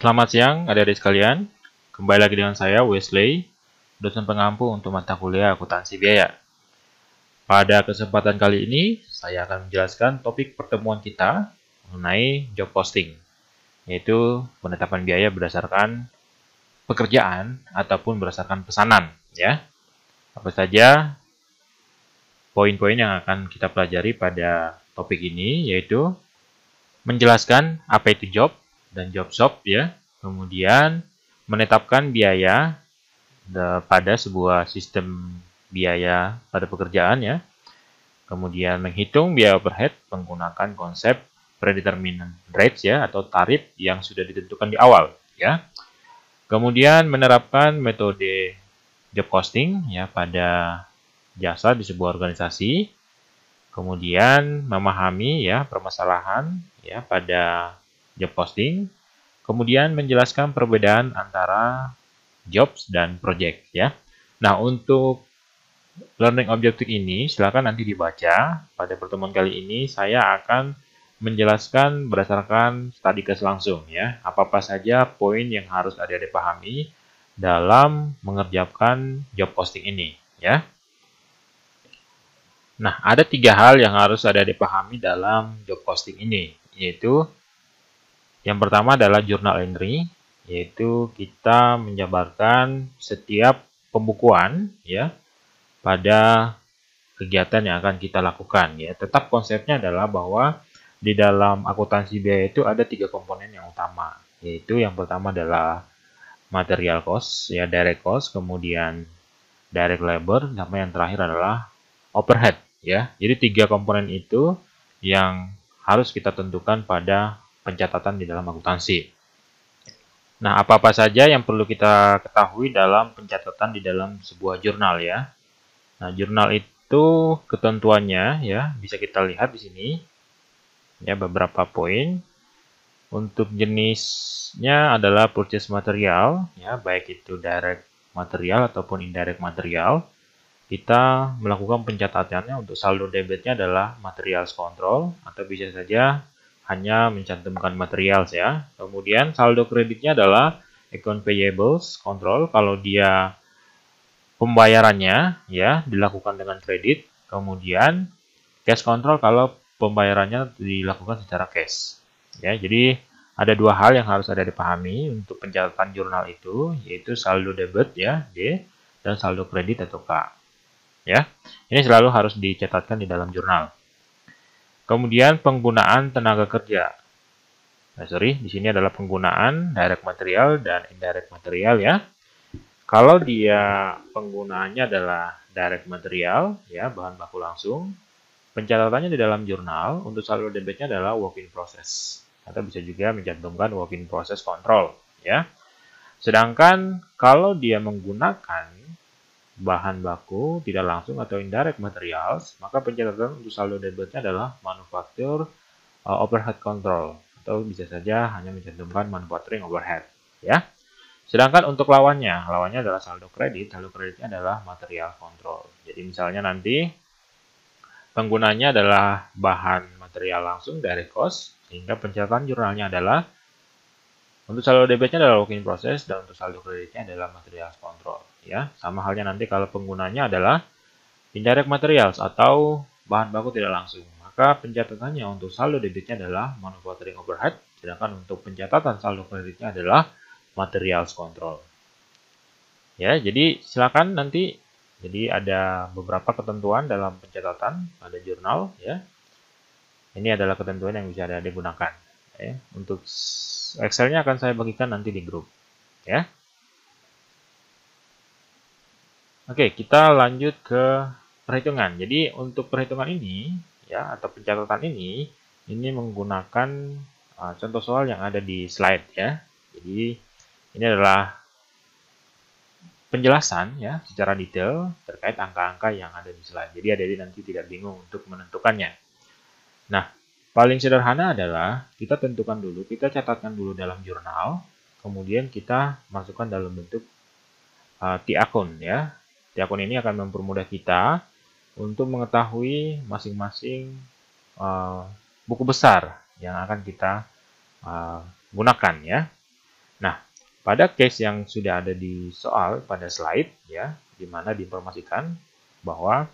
Selamat siang adik-adik sekalian, kembali lagi dengan saya Wesley, dosen pengampu untuk mata kuliah akuntansi biaya. Pada kesempatan kali ini, saya akan menjelaskan topik pertemuan kita mengenai job posting, yaitu penetapan biaya berdasarkan pekerjaan ataupun berdasarkan pesanan. ya. Apa saja poin-poin yang akan kita pelajari pada topik ini, yaitu menjelaskan apa itu job, dan job shop ya. Kemudian menetapkan biaya eh, pada sebuah sistem biaya pada pekerjaan ya. Kemudian menghitung biaya overhead menggunakan konsep predetermined rates ya atau tarif yang sudah ditentukan di awal ya. Kemudian menerapkan metode job costing ya pada jasa di sebuah organisasi. Kemudian memahami ya permasalahan ya pada job posting, kemudian menjelaskan perbedaan antara jobs dan project ya. Nah, untuk learning objective ini silakan nanti dibaca. Pada pertemuan kali ini saya akan menjelaskan berdasarkan studi case langsung ya, apa-apa saja poin yang harus ada dipahami dalam mengerjakan job posting ini ya. Nah, ada tiga hal yang harus ada dipahami dalam job posting ini, yaitu yang pertama adalah jurnal entry, yaitu kita menjabarkan setiap pembukuan ya pada kegiatan yang akan kita lakukan ya. Tetap konsepnya adalah bahwa di dalam akuntansi biaya itu ada tiga komponen yang utama, yaitu yang pertama adalah material cost ya direct cost, kemudian direct labor, sama yang terakhir adalah overhead ya. Jadi tiga komponen itu yang harus kita tentukan pada pencatatan di dalam akuntansi. Nah, apa-apa saja yang perlu kita ketahui dalam pencatatan di dalam sebuah jurnal ya. Nah, jurnal itu ketentuannya ya, bisa kita lihat di sini. Ya, beberapa poin. Untuk jenisnya adalah purchase material ya, baik itu direct material ataupun indirect material. Kita melakukan pencatatannya untuk saldo debitnya adalah materials control atau bisa saja hanya mencantumkan material ya. Kemudian saldo kreditnya adalah account payables control kalau dia pembayarannya ya dilakukan dengan kredit. Kemudian cash control kalau pembayarannya dilakukan secara cash. Ya, jadi ada dua hal yang harus ada dipahami untuk pencatatan jurnal itu yaitu saldo debit ya D dan saldo kredit atau K. Ya. Ini selalu harus dicatatkan di dalam jurnal. Kemudian penggunaan tenaga kerja. Nah, sorry, di sini adalah penggunaan direct material dan indirect material ya. Kalau dia penggunaannya adalah direct material, ya bahan baku langsung, pencatatannya di dalam jurnal untuk saldo debitnya adalah working process. Atau bisa juga mencantumkan working process control, ya. Sedangkan kalau dia menggunakan bahan baku, tidak langsung atau indirect materials, maka pencatatan untuk saldo debitnya adalah manufaktur uh, overhead control atau bisa saja hanya mencantumkan manufacturing overhead ya. Sedangkan untuk lawannya, lawannya adalah saldo kredit, saldo kreditnya adalah material control. Jadi misalnya nanti penggunanya adalah bahan material langsung dari cost sehingga pencatatan jurnalnya adalah untuk saldo debitnya adalah working process dan untuk saldo kreditnya adalah materials control. Ya, sama halnya nanti kalau penggunanya adalah indirect materials atau bahan baku tidak langsung. Maka pencatatannya untuk saldo debitnya adalah manufacturing overhead, sedangkan untuk pencatatan saldo kreditnya adalah materials control. Ya, jadi silakan nanti jadi ada beberapa ketentuan dalam pencatatan ada jurnal ya. Ini adalah ketentuan yang bisa ada digunakan. Ya. Untuk Excelnya akan saya bagikan nanti di grup. Ya. Oke, kita lanjut ke perhitungan. Jadi untuk perhitungan ini, ya atau pencatatan ini, ini menggunakan uh, contoh soal yang ada di slide ya. Jadi ini adalah penjelasan ya secara detail terkait angka-angka yang ada di slide. Jadi ada nanti tidak bingung untuk menentukannya. Nah, Paling sederhana adalah kita tentukan dulu, kita catatkan dulu dalam jurnal, kemudian kita masukkan dalam bentuk uh, T-akun ya. T-akun ini akan mempermudah kita untuk mengetahui masing-masing uh, buku besar yang akan kita uh, gunakan ya. Nah, pada case yang sudah ada di soal pada slide ya, di mana diinformasikan bahwa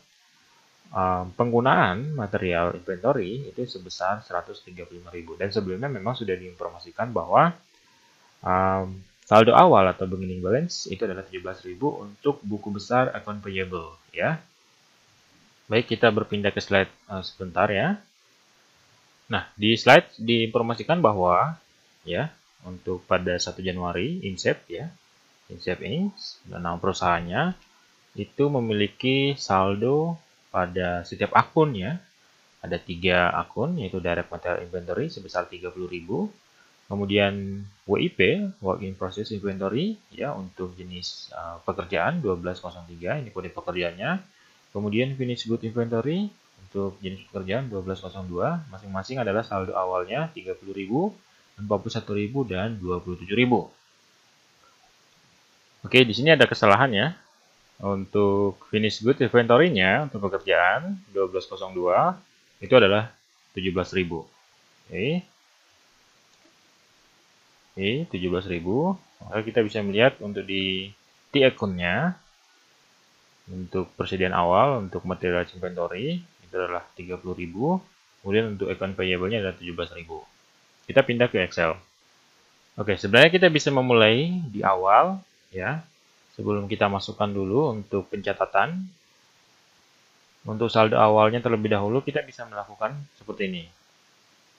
Ehm, penggunaan material inventory itu sebesar 135.000 dan sebelumnya memang sudah diinformasikan bahwa um, saldo awal atau beginning balance itu adalah 17.000 untuk buku besar account payable ya. Baik, kita berpindah ke slide uh, sebentar ya. Nah, di slide diinformasikan bahwa ya untuk pada 1 Januari Insep ya. Insep Inc. dan nama perusahaannya itu memiliki saldo pada setiap akun ya, ada tiga akun yaitu direct material inventory sebesar 30.000 kemudian WIP work in process inventory ya untuk jenis uh, pekerjaan 1203 ini kode pekerjaannya kemudian finish good inventory untuk jenis pekerjaan 1202 masing-masing adalah saldo awalnya 30.000 41.000 dan 27.000 Oke, di sini ada kesalahan ya untuk finish good inventory-nya untuk pekerjaan 1202 itu adalah 17.000. Oke. Okay. Oke, okay, 17.000. Maka kita bisa melihat untuk di T account-nya untuk persediaan awal untuk material inventory itu adalah 30.000. Kemudian untuk account payable-nya adalah 17.000. Kita pindah ke Excel. Oke, sebenarnya kita bisa memulai di awal ya Sebelum kita masukkan dulu untuk pencatatan, untuk saldo awalnya terlebih dahulu kita bisa melakukan seperti ini.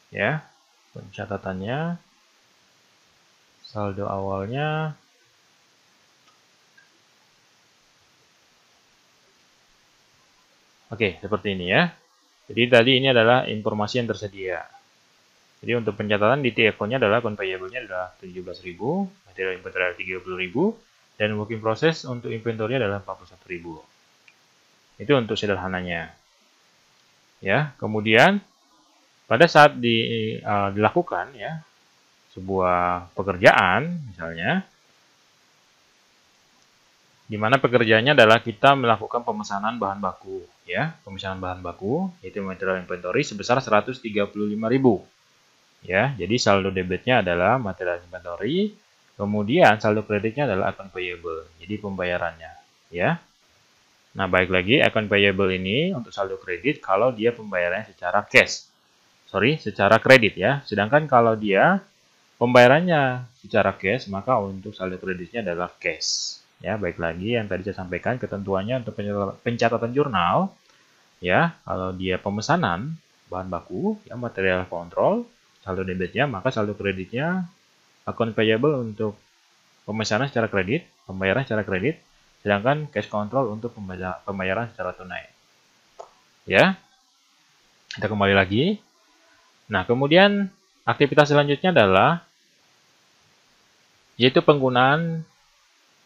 Ya, pencatatannya, saldo awalnya, Oke, seperti ini ya. Jadi tadi ini adalah informasi yang tersedia. Jadi untuk pencatatan di TFO-nya adalah account payable-nya adalah 17.000, material inventory 30.000, dan working process untuk inventory adalah 41.000. Itu untuk sederhananya. Ya, kemudian pada saat di, uh, dilakukan ya sebuah pekerjaan misalnya di mana pekerjaannya adalah kita melakukan pemesanan bahan baku ya pemesanan bahan baku yaitu material inventory sebesar 135.000 ya jadi saldo debitnya adalah material inventory Kemudian saldo kreditnya adalah account payable, jadi pembayarannya, ya. Nah, baik lagi account payable ini untuk saldo kredit kalau dia pembayarannya secara cash. Sorry, secara kredit ya. Sedangkan kalau dia pembayarannya secara cash, maka untuk saldo kreditnya adalah cash. Ya, baik lagi yang tadi saya sampaikan ketentuannya untuk pencatatan jurnal ya, kalau dia pemesanan bahan baku, ya material kontrol, saldo debitnya, maka saldo kreditnya account payable untuk pemesanan secara kredit, pembayaran secara kredit, sedangkan cash control untuk pembayaran secara tunai. Ya, kita kembali lagi. Nah, kemudian aktivitas selanjutnya adalah yaitu penggunaan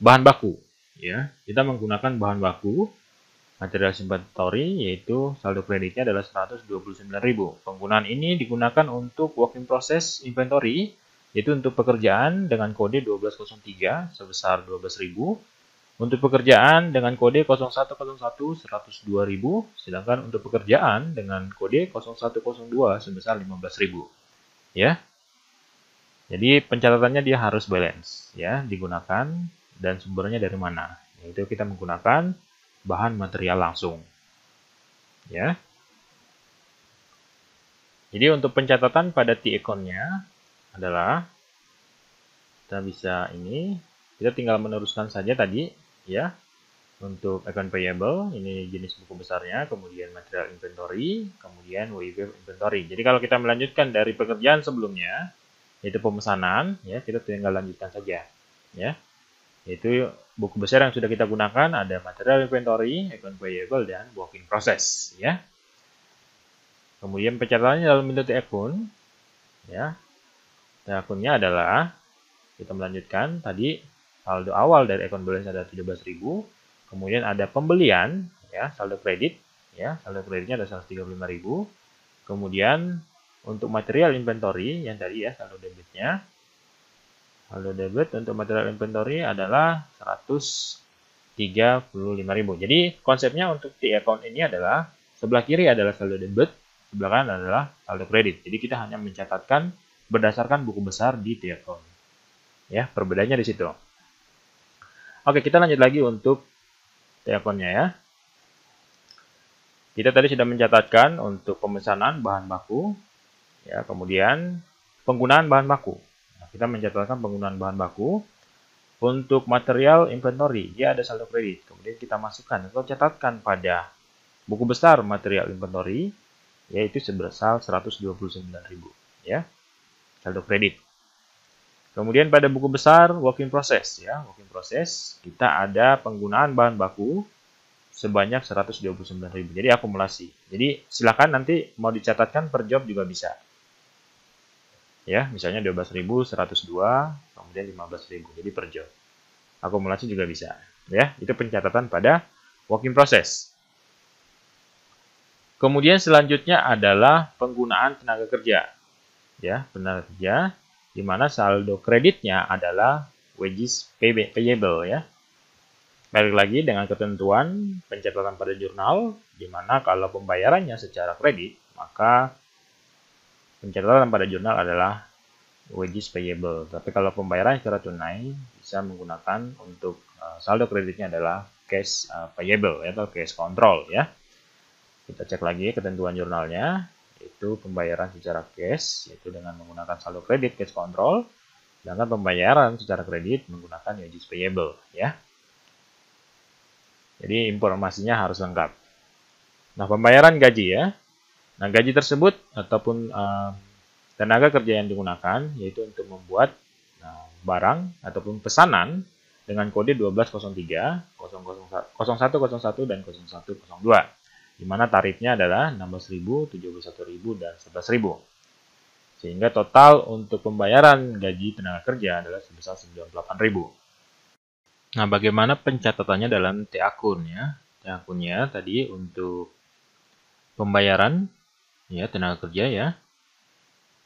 bahan baku. Ya, kita menggunakan bahan baku material inventory yaitu saldo kreditnya adalah 129.000. Penggunaan ini digunakan untuk working process inventory yaitu untuk pekerjaan dengan kode 1203 sebesar 12.000. Untuk pekerjaan dengan kode 0101 102.000, sedangkan untuk pekerjaan dengan kode 0102 sebesar 15.000. Ya. Jadi pencatatannya dia harus balance ya, digunakan dan sumbernya dari mana. Yaitu kita menggunakan bahan material langsung. Ya. Jadi untuk pencatatan pada T account adalah kita bisa ini kita tinggal meneruskan saja tadi ya untuk account payable ini jenis buku besarnya kemudian material inventory kemudian wave inventory jadi kalau kita melanjutkan dari pekerjaan sebelumnya yaitu pemesanan ya kita tinggal lanjutkan saja ya itu buku besar yang sudah kita gunakan ada material inventory, account payable dan working process ya. Kemudian pencatatannya dalam bentuk account ya akunnya adalah kita melanjutkan tadi saldo awal dari akun balance ada 17.000, kemudian ada pembelian ya saldo kredit ya saldo kreditnya ada 135.000, kemudian untuk material inventory yang tadi ya saldo debitnya saldo debit untuk material inventory adalah 135.000. Jadi konsepnya untuk di account ini adalah sebelah kiri adalah saldo debit, sebelah kanan adalah saldo kredit. Jadi kita hanya mencatatkan berdasarkan buku besar di Theophron. Ya, perbedaannya di situ. Oke, kita lanjut lagi untuk Theophronnya ya. Kita tadi sudah mencatatkan untuk pemesanan bahan baku, ya, kemudian penggunaan bahan baku. Nah, kita mencatatkan penggunaan bahan baku. Untuk material inventory, dia ada saldo kredit. Kemudian kita masukkan atau catatkan pada buku besar material inventory, yaitu sebesar 129.000, ya saldo kredit. Kemudian pada buku besar working process ya, working process kita ada penggunaan bahan baku sebanyak 129.000. Jadi akumulasi. Jadi silakan nanti mau dicatatkan per job juga bisa. Ya, misalnya 12.102, kemudian 15.000. Jadi per job. Akumulasi juga bisa. Ya, itu pencatatan pada working process. Kemudian selanjutnya adalah penggunaan tenaga kerja ya benar saja di mana saldo kreditnya adalah wages payable ya balik lagi dengan ketentuan pencatatan pada jurnal di mana kalau pembayarannya secara kredit maka pencatatan pada jurnal adalah wages payable tapi kalau pembayaran secara tunai bisa menggunakan untuk eh, saldo kreditnya adalah cash eh, payable ya, atau cash control ya kita cek lagi ketentuan jurnalnya yaitu pembayaran secara cash yaitu dengan menggunakan saldo kredit cash control sedangkan pembayaran secara kredit menggunakan wages ya, payable ya. Jadi informasinya harus lengkap. Nah, pembayaran gaji ya. Nah, gaji tersebut ataupun uh, tenaga kerja yang digunakan yaitu untuk membuat uh, barang ataupun pesanan dengan kode 1203, 001 dan 0102 di mana tarifnya adalah 16.000, 71.000 dan 11.000. Sehingga total untuk pembayaran gaji tenaga kerja adalah sebesar 98.000. Nah, bagaimana pencatatannya dalam T akun ya? T akunnya tadi untuk pembayaran ya tenaga kerja ya.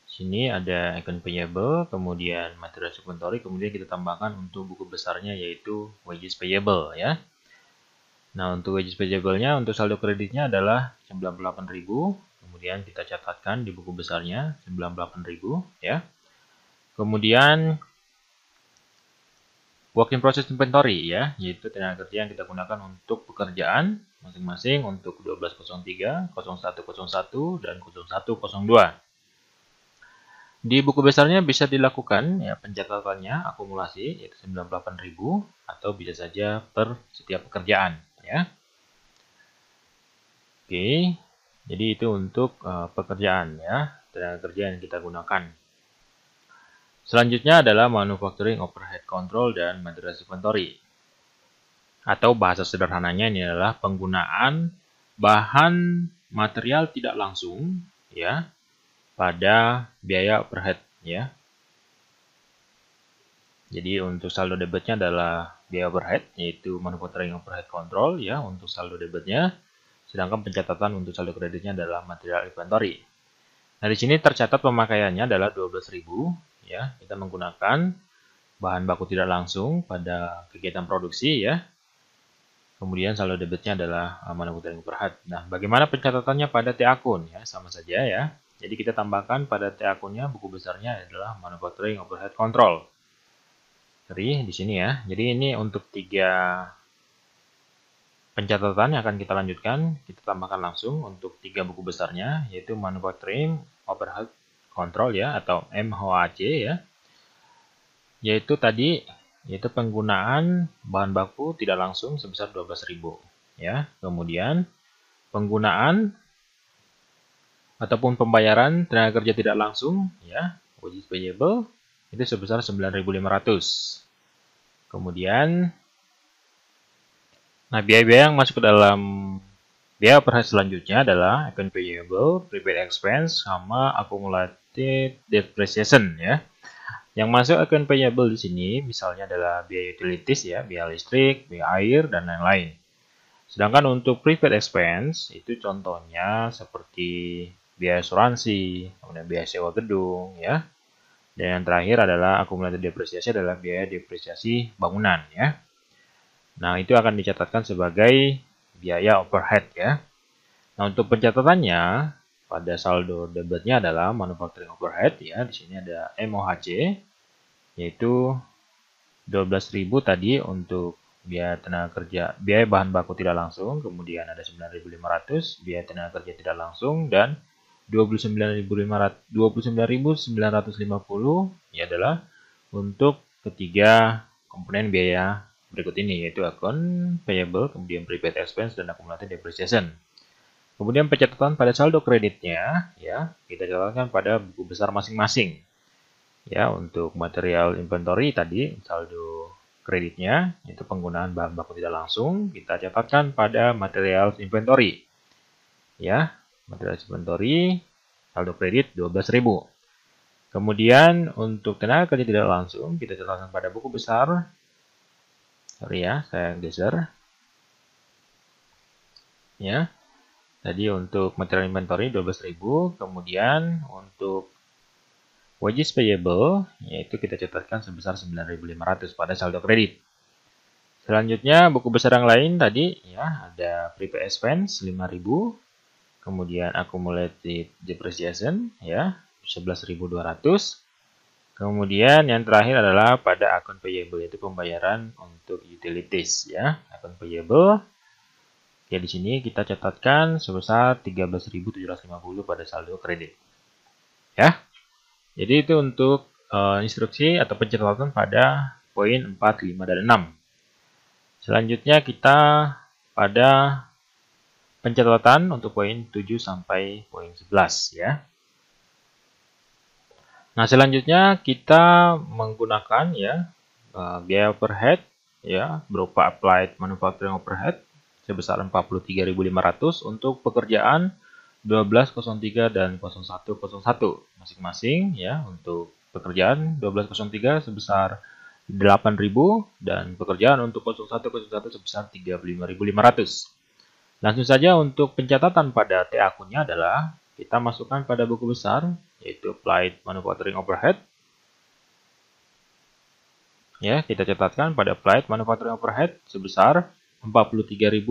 Sini ada account payable, kemudian material inventory, kemudian kita tambahkan untuk buku besarnya yaitu wages payable ya. Nah, untuk wages payable-nya untuk saldo kreditnya adalah 98.000, kemudian kita catatkan di buku besarnya 98.000 ya. Kemudian work in process inventory ya, yaitu tenaga kerja yang kita gunakan untuk pekerjaan masing-masing untuk 1203, 0101 dan 0102. Di buku besarnya bisa dilakukan ya pencatatannya akumulasi yaitu 98.000 atau bisa saja per setiap pekerjaan ya. Oke, jadi itu untuk uh, eh, pekerjaan ya, tenaga kerja yang kita gunakan. Selanjutnya adalah manufacturing overhead control dan material inventory. Atau bahasa sederhananya ini adalah penggunaan bahan material tidak langsung ya pada biaya overhead ya. Jadi untuk saldo debitnya adalah biaya overhead yaitu manufacturing overhead control ya untuk saldo debitnya sedangkan pencatatan untuk saldo kreditnya adalah material inventory. Nah di sini tercatat pemakaiannya adalah 12.000 ya kita menggunakan bahan baku tidak langsung pada kegiatan produksi ya. Kemudian saldo debitnya adalah eh, manufacturing overhead. Nah, bagaimana pencatatannya pada T akun ya? Sama saja ya. Jadi kita tambahkan pada T akunnya buku besarnya adalah manufacturing overhead control. 3 di sini ya. Jadi ini untuk tiga pencatatan yang akan kita lanjutkan. Kita tambahkan langsung untuk tiga buku besarnya, yaitu Manufacturing Overhead Control ya, atau MHOAC ya. Yaitu tadi, yaitu penggunaan bahan baku tidak langsung sebesar 12.000 ya. Kemudian penggunaan ataupun pembayaran tenaga kerja tidak langsung ya, wages payable itu sebesar 9.500. Kemudian, nah biaya-biaya yang masuk ke dalam biaya operasi selanjutnya adalah account payable, prepaid expense, sama accumulated depreciation ya. Yang masuk account payable di sini misalnya adalah biaya utilities ya, biaya listrik, biaya air, dan lain-lain. Sedangkan untuk prepaid expense itu contohnya seperti biaya asuransi, kemudian biaya sewa gedung ya, dan yang terakhir adalah akumulasi depresiasi adalah biaya depresiasi bangunan ya. Nah, itu akan dicatatkan sebagai biaya overhead ya. Nah, untuk pencatatannya pada saldo debitnya adalah manufacturing overhead ya. Di sini ada MOHC yaitu 12.000 tadi untuk biaya tenaga kerja, biaya bahan baku tidak langsung, kemudian ada 9.500 biaya tenaga kerja tidak langsung dan 29.950 ini adalah untuk ketiga komponen biaya berikut ini yaitu akun payable, kemudian prepaid expense dan accumulated depreciation. Kemudian pencatatan pada saldo kreditnya ya, kita catatkan pada buku besar masing-masing. Ya, untuk material inventory tadi saldo kreditnya itu penggunaan bahan baku tidak langsung kita catatkan pada material inventory. Ya, material inventory saldo kredit 12.000 kemudian untuk tenaga kerja tidak langsung kita langsung pada buku besar sorry ya saya geser ya tadi untuk material inventory 12.000 kemudian untuk wages payable yaitu kita catatkan sebesar 9.500 pada saldo kredit Selanjutnya buku besar yang lain tadi ya ada prepay expense 5000 kemudian accumulated depreciation ya 11.200 kemudian yang terakhir adalah pada akun payable itu pembayaran untuk utilities ya akun payable ya di sini kita catatkan sebesar 13.750 pada saldo kredit ya jadi itu untuk uh, instruksi atau pencatatan pada poin 4, 5, dan 6 selanjutnya kita pada pencatatan untuk poin 7 sampai poin 11 ya. Nah, selanjutnya kita menggunakan ya eh, biaya overhead ya berupa applied manufacturing overhead sebesar 43.500 untuk pekerjaan 1203 dan 0101 masing-masing ya untuk pekerjaan 1203 sebesar 8.000 dan pekerjaan untuk 0101 sebesar 35.500. Langsung saja untuk pencatatan pada TA akunnya adalah kita masukkan pada buku besar yaitu Applied Manufacturing Overhead. Ya, kita catatkan pada Applied Manufacturing Overhead sebesar 43.500.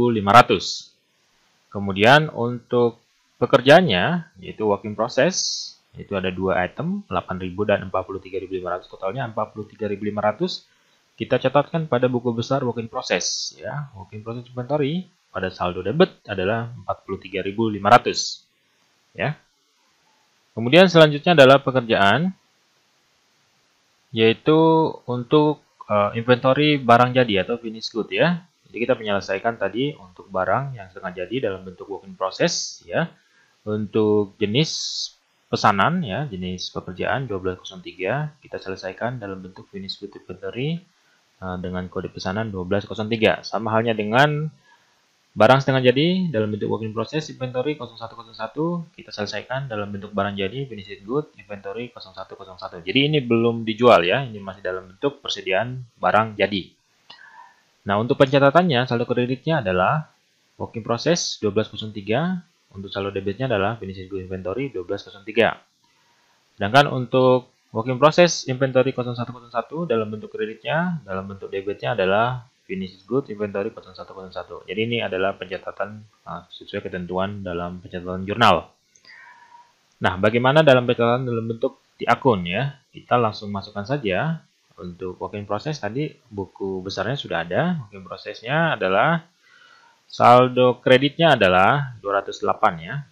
Kemudian untuk pekerjaannya yaitu working process itu ada dua item 8.000 dan 43.500 totalnya 43.500 kita catatkan pada buku besar working process ya working process inventory pada saldo debit adalah 43.500. Ya. Kemudian selanjutnya adalah pekerjaan yaitu untuk uh, inventory barang jadi atau finished good ya. Jadi kita menyelesaikan tadi untuk barang yang setengah jadi dalam bentuk work in process ya. Untuk jenis pesanan ya, jenis pekerjaan 1203 kita selesaikan dalam bentuk finished good inventory uh, dengan kode pesanan 1203. Sama halnya dengan Barang setengah jadi dalam bentuk work in process inventory 0101 kita selesaikan dalam bentuk barang jadi finished good inventory 0101. Jadi ini belum dijual ya, ini masih dalam bentuk persediaan barang jadi. Nah, untuk pencatatannya saldo kreditnya adalah work in process 1203, untuk saldo debitnya adalah finished good inventory 1203. Sedangkan untuk work in process inventory 0101 dalam bentuk kreditnya, dalam bentuk debitnya adalah finish is good inventory 0101 jadi ini adalah pencatatan nah, sesuai ketentuan dalam pencatatan jurnal nah bagaimana dalam pencatatan dalam bentuk di akun ya kita langsung masukkan saja untuk working process tadi buku besarnya sudah ada working processnya adalah saldo kreditnya adalah 208 ya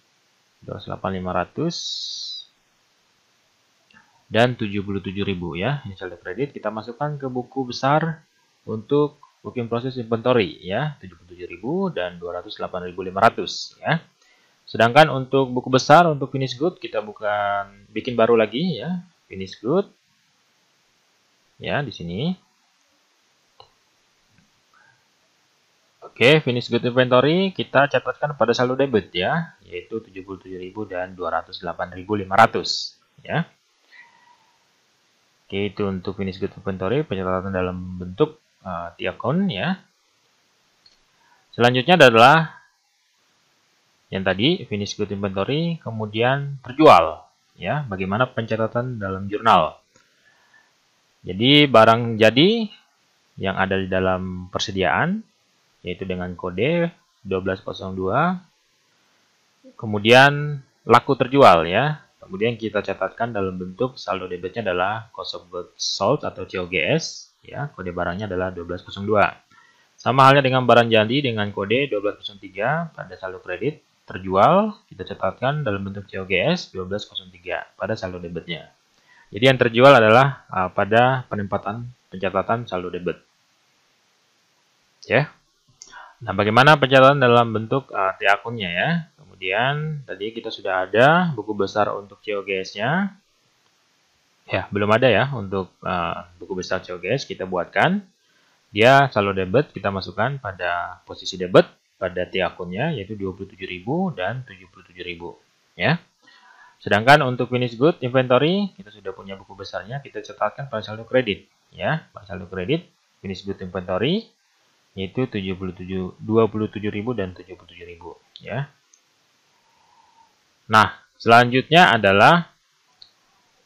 28500 dan 77.000 ya ini saldo kredit kita masukkan ke buku besar untuk booking proses inventory ya 77.000 dan 208.500 ya. Sedangkan untuk buku besar untuk finish good kita bukan bikin baru lagi ya, finish good. Ya, di sini. Oke, finish good inventory kita catatkan pada saldo debit ya, yaitu 77.000 dan 208.500 ya. Oke, itu untuk finish good inventory pencatatan dalam bentuk uh, ah, account ya. Selanjutnya adalah yang tadi finish good inventory kemudian terjual ya bagaimana pencatatan dalam jurnal. Jadi barang jadi yang ada di dalam persediaan yaitu dengan kode 1202 kemudian laku terjual ya kemudian kita catatkan dalam bentuk saldo debitnya adalah cost of goods sold atau COGS ya kode barangnya adalah 1202 sama halnya dengan barang jadi dengan kode 1203 pada saldo kredit terjual kita catatkan dalam bentuk COGS 1203 pada saldo debitnya jadi yang terjual adalah uh, pada penempatan pencatatan saldo debit ya nah bagaimana pencatatan dalam bentuk uh, T akunnya ya kemudian tadi kita sudah ada buku besar untuk COGS-nya ya belum ada ya untuk uh, buku besar COGS kita buatkan dia saldo debit kita masukkan pada posisi debit pada T akunnya yaitu 27.000 dan 77.000 ya sedangkan untuk finish good inventory kita sudah punya buku besarnya kita catatkan pada saldo kredit ya pada saldo kredit finish good inventory yaitu 77 27.000 dan 77.000 ya nah selanjutnya adalah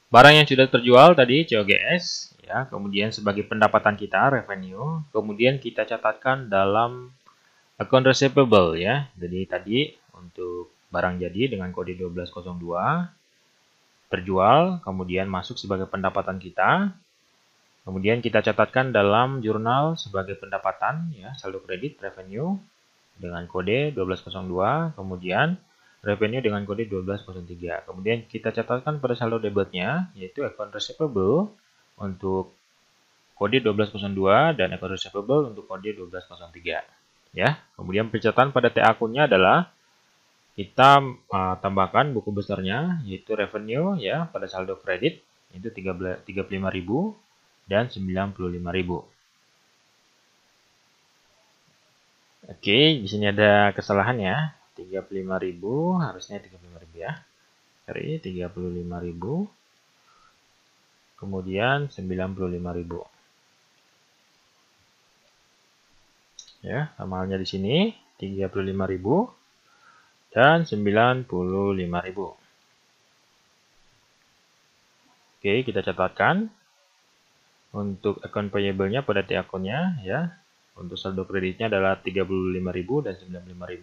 Barang yang sudah terjual tadi COGS ya, kemudian sebagai pendapatan kita revenue, kemudian kita catatkan dalam account receivable ya. Jadi tadi untuk barang jadi dengan kode 1202 terjual, kemudian masuk sebagai pendapatan kita. Kemudian kita catatkan dalam jurnal sebagai pendapatan ya, saldo kredit revenue dengan kode 1202, kemudian revenue dengan kode 1203. Kemudian kita catatkan pada saldo debitnya yaitu account receivable untuk kode 1202 dan account receivable untuk kode 1203. Ya, kemudian pencatatan pada TA akunnya adalah kita uh, tambahkan buku besarnya yaitu revenue ya pada saldo kredit itu 35.000 dan 95.000. Oke, di sini ada kesalahan ya. 35.000 harusnya 35.000 ya dari 35.000 kemudian 95.000 ya sama halnya di sini 35.000 dan 95.000 oke kita catatkan untuk account payable-nya pada T akunnya ya untuk saldo kreditnya adalah 35.000 dan 95.000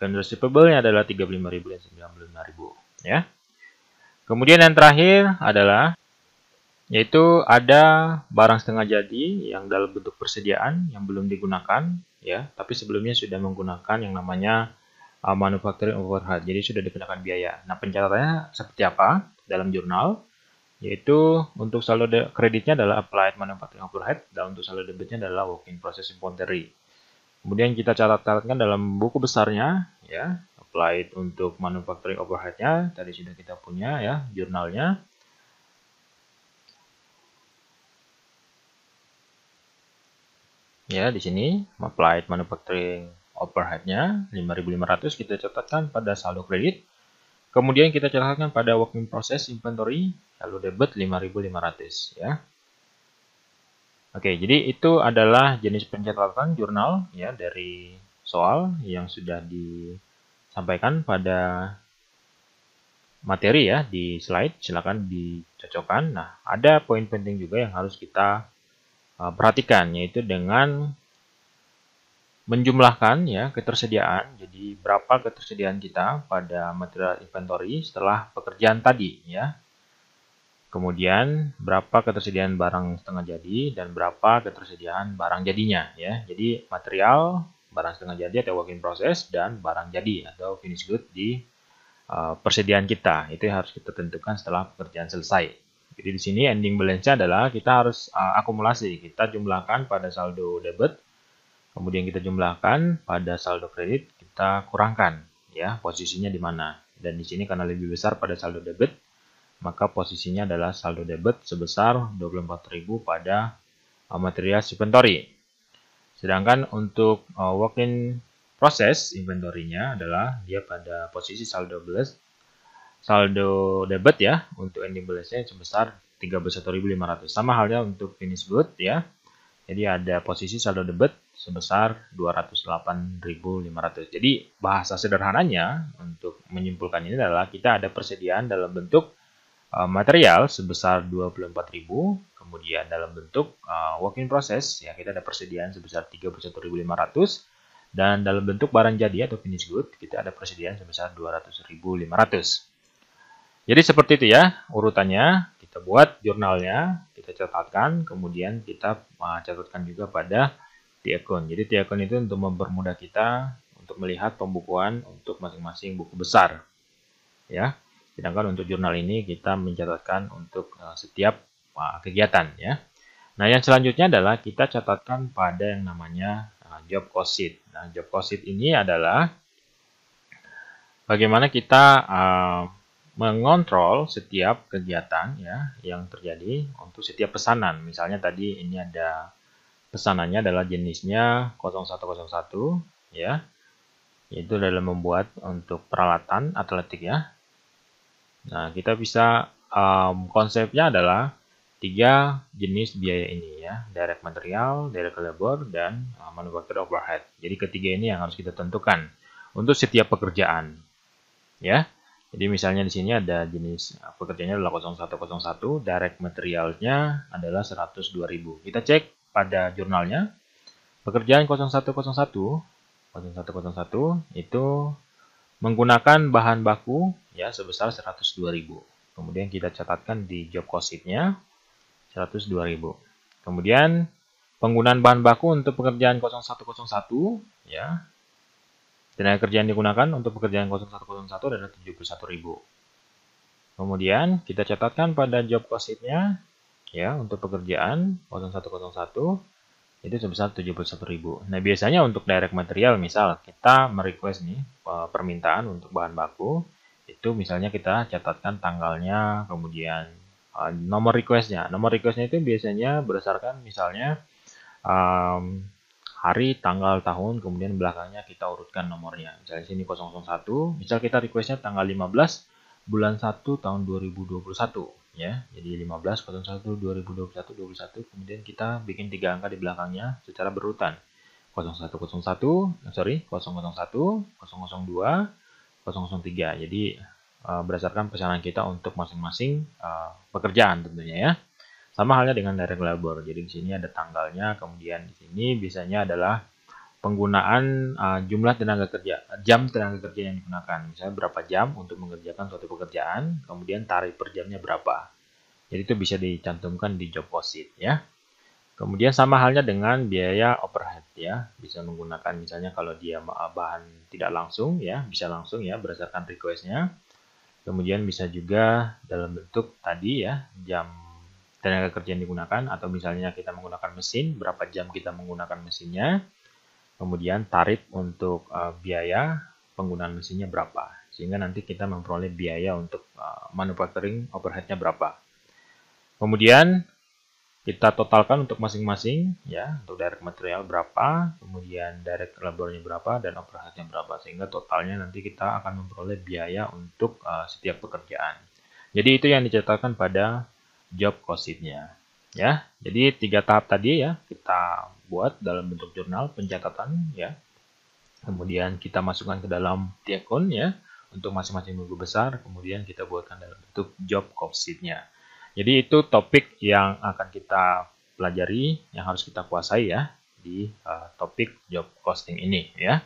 dan receivable-nya adalah 35.000 dan 95.000 ya. Kemudian yang terakhir adalah yaitu ada barang setengah jadi yang dalam bentuk persediaan yang belum digunakan ya, tapi sebelumnya sudah menggunakan yang namanya uh, manufacturing overhead. Jadi sudah dikenakan biaya. Nah, pencatatannya seperti apa dalam jurnal? Yaitu untuk saldo kreditnya adalah applied manufacturing overhead dan untuk saldo debitnya adalah working process inventory. Kemudian kita catat-catatkan dalam buku besarnya, ya, applied untuk manufacturing overheadnya, tadi sudah kita punya ya, jurnalnya. Ya, di sini applied manufacturing overheadnya 5.500 kita catatkan pada saldo kredit. Kemudian kita catatkan pada working process inventory, lalu debit 5.500 ya. Oke, jadi itu adalah jenis pencatatan jurnal ya dari soal yang sudah disampaikan pada materi ya di slide. Silakan dicocokkan. Nah, ada poin penting juga yang harus kita e, perhatikan yaitu dengan menjumlahkan ya ketersediaan. Jadi berapa ketersediaan kita pada material inventory setelah pekerjaan tadi ya. Kemudian berapa ketersediaan barang setengah jadi dan berapa ketersediaan barang jadinya ya. Jadi material, barang setengah jadi atau working process dan barang jadi atau finished good di uh, persediaan kita. Itu harus kita tentukan setelah pekerjaan selesai. Jadi di sini ending balance-nya adalah kita harus uh, akumulasi. Kita jumlahkan pada saldo debit, kemudian kita jumlahkan pada saldo kredit, kita kurangkan ya posisinya di mana. Dan di sini karena lebih besar pada saldo debit maka posisinya adalah saldo debit sebesar 24.000 pada uh, material inventory. Sedangkan untuk uh, work process inventory-nya adalah dia pada posisi saldo balance saldo debit ya untuk ending balance-nya sebesar 31.500. Sama halnya untuk finish good ya. Jadi ada posisi saldo debit sebesar 208.500. Jadi bahasa sederhananya untuk menyimpulkan ini adalah kita ada persediaan dalam bentuk Eh, material sebesar 24.000 kemudian dalam bentuk uh, work process ya kita ada persediaan sebesar 31.500 dan dalam bentuk barang jadi atau finished good kita ada persediaan sebesar 200.500 jadi seperti itu ya urutannya kita buat jurnalnya kita catatkan kemudian kita uh, catatkan juga pada T-account jadi T-account itu untuk mempermudah kita untuk melihat pembukuan untuk masing-masing buku besar ya Sedangkan untuk jurnal ini kita mencatatkan untuk eh, setiap eh, kegiatan ya. Nah, yang selanjutnya adalah kita catatkan pada yang namanya eh, job cost sheet. Nah, job cost sheet ini adalah bagaimana kita mengontrol setiap kegiatan ya yang terjadi untuk setiap pesanan. Misalnya tadi ini ada pesanannya adalah jenisnya 0101 ya. Itu dalam membuat untuk peralatan atletik ya. Nah, kita bisa um, konsepnya adalah tiga jenis biaya ini ya, direct material, direct labor, dan uh, manufacturing overhead. Jadi ketiga ini yang harus kita tentukan untuk setiap pekerjaan. Ya. Jadi misalnya di sini ada jenis uh, pekerjaannya adalah 0101, direct materialnya adalah 102.000. Kita cek pada jurnalnya. Pekerjaan 0101 0101 itu menggunakan bahan baku ya sebesar 102.000. Kemudian kita catatkan di job cost nya 102.000. Kemudian penggunaan bahan baku untuk pekerjaan 0101 ya. Tenaga kerja yang digunakan untuk pekerjaan 0101 adalah 71.000. Kemudian kita catatkan pada job cost nya ya untuk pekerjaan 0101 itu sebesar 71.000. Nah, biasanya untuk direct material misal kita merequest nih e, permintaan untuk bahan baku itu misalnya kita catatkan tanggalnya, kemudian e, nomor requestnya. Nomor requestnya itu biasanya berdasarkan misalnya um, hari, tanggal, tahun, kemudian belakangnya kita urutkan nomornya. Misalnya sini 001, misal kita requestnya tanggal 15 bulan 1 tahun 2021 ya. Jadi 15 1 2021 21 kemudian kita bikin tiga angka di belakangnya secara berurutan. 01 01 eh, sorry 001 002 003. Jadi uh, berdasarkan pesanan kita untuk masing-masing uh, pekerjaan tentunya ya. Sama halnya dengan direct labor. Jadi di sini ada tanggalnya, kemudian di sini biasanya adalah penggunaan uh, jumlah tenaga kerja, jam tenaga kerja yang digunakan. Misalnya berapa jam untuk mengerjakan suatu pekerjaan, kemudian tarif per jamnya berapa. Jadi itu bisa dicantumkan di job posit ya. Kemudian sama halnya dengan biaya overhead ya, bisa menggunakan misalnya kalau dia uh, bahan tidak langsung ya, bisa langsung ya berdasarkan requestnya. Kemudian bisa juga dalam bentuk tadi ya, jam tenaga kerja yang digunakan atau misalnya kita menggunakan mesin, berapa jam kita menggunakan mesinnya kemudian tarif untuk uh, biaya penggunaan mesinnya berapa sehingga nanti kita memperoleh biaya untuk uh, manufacturing overheadnya berapa kemudian kita totalkan untuk masing-masing ya untuk direct material berapa kemudian direct labornya berapa dan overheadnya berapa sehingga totalnya nanti kita akan memperoleh biaya untuk uh, setiap pekerjaan jadi itu yang dicatatkan pada job cost nya ya jadi tiga tahap tadi ya kita buat dalam bentuk jurnal pencatatan ya. Kemudian kita masukkan ke dalam diakon ya untuk masing-masing minggu besar. Kemudian kita buatkan dalam bentuk job cover Jadi itu topik yang akan kita pelajari yang harus kita kuasai ya di uh, topik job costing ini ya.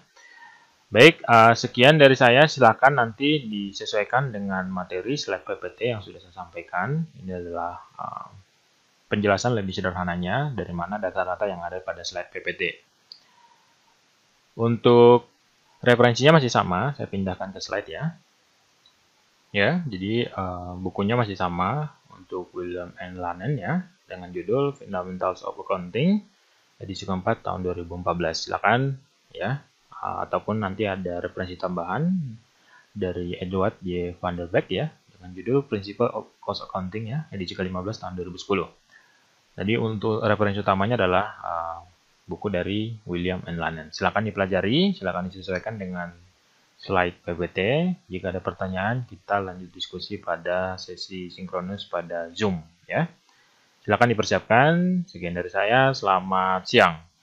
Baik, uh, sekian dari saya. silakan nanti disesuaikan dengan materi slide PPT yang sudah saya sampaikan. Ini adalah uh, penjelasan lebih sederhananya dari mana data-data yang ada pada slide PPT. Untuk referensinya masih sama, saya pindahkan ke slide ya. Ya, jadi uh, bukunya masih sama untuk William N. Lanen ya, dengan judul Fundamentals of Accounting, edisi keempat tahun 2014. Silakan ya, eh, ataupun nanti ada referensi tambahan dari Edward J. Van ya, dengan judul Principle of Cost Accounting ya, edisi ke-15 tahun 2010. Jadi untuk referensi utamanya adalah uh, buku dari William and Lennon. Silakan dipelajari, silakan disesuaikan dengan slide PPT. Jika ada pertanyaan, kita lanjut diskusi pada sesi sinkronus pada Zoom ya. Silakan dipersiapkan. Sekian dari saya, selamat siang.